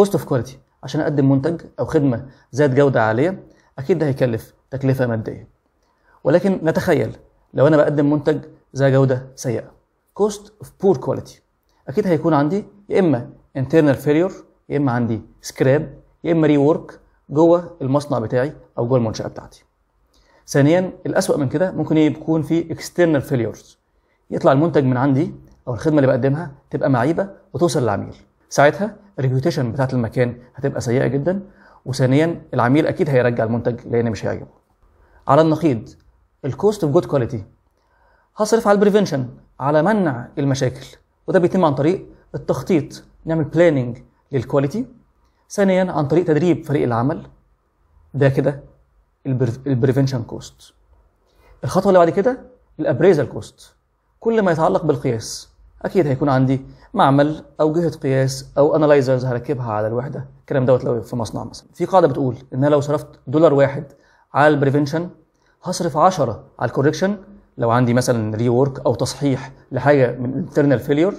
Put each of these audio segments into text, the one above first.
كوست اوف كواليتي عشان اقدم منتج او خدمه ذات جوده عاليه اكيد ده هيكلف تكلفه ماديه ولكن نتخيل لو انا بقدم منتج ذا جوده سيئه كوست اوف بور كواليتي اكيد هيكون عندي يا اما انترنال فيلور يا اما عندي سكراب يا اما ري جوه المصنع بتاعي او جوه المنشاه بتاعتي ثانيا الاسوأ من كده ممكن يكون في اكسترنال فيلورز يطلع المنتج من عندي او الخدمه اللي بقدمها تبقى معيبه وتوصل للعميل ساعتها الريبيوتيشن بتاعت المكان هتبقى سيئه جدا وثانيا العميل اكيد هيرجع المنتج لان مش هيعجبه على النقيض الكوست اوف جود كواليتي هصرف على البريفنشن على منع المشاكل وده بيتم عن طريق التخطيط نعمل بلاننج للكواليتي ثانيا عن طريق تدريب فريق العمل ده كده البريفنشن كوست الخطوه اللي بعد كده الابريزال كوست كل ما يتعلق بالقياس اكيد هيكون عندي معمل او جهه قياس او انلايزرز هركبها على الوحده الكلام دوت لو في مصنع مثلا في قاعده بتقول ان انا لو صرفت دولار واحد على البريفنشن هصرف 10 على الكوركشن لو عندي مثلا ري وورك او تصحيح لحاجه من انترنال فيليور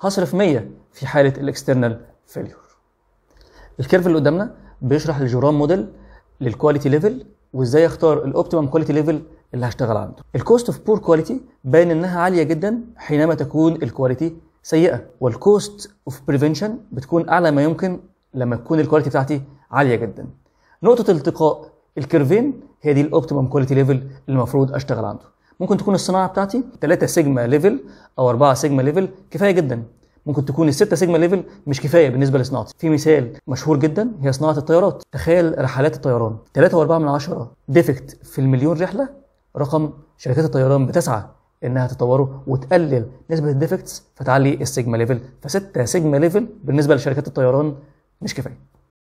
هصرف 100 في حاله الاكسترنال فيليور الكيرف اللي قدامنا بيشرح الجرام موديل للكواليتي ليفل وازاي اختار الاوبتيمم كواليتي ليفل اللي هشتغل عنده الكوست اوف بور كواليتي باين انها عاليه جدا حينما تكون الكواليتي سيئه والكوست اوف بريفنشن بتكون اعلى ما يمكن لما تكون الكواليتي بتاعتي عاليه جدا نقطه التقاء الكيرفين هي دي الاوبتيمم كواليتي ليفل اللي المفروض اشتغل عنده ممكن تكون الصناعه بتاعتي 3 سيجما ليفل او 4 سيجما ليفل كفايه جدا ممكن تكون ال 6 سيجما ليفل مش كفايه بالنسبه لصناعتي في مثال مشهور جدا هي صناعه الطيارات تخيل رحلات الطيران 3.4 من عشرة ديفكت في المليون رحله رقم شركات الطيران بتسعى انها تطوره وتقلل نسبه الديفكتس فتعلي السيجما ليفل ف6 سيجما ليفل بالنسبه لشركات الطيران مش كفايه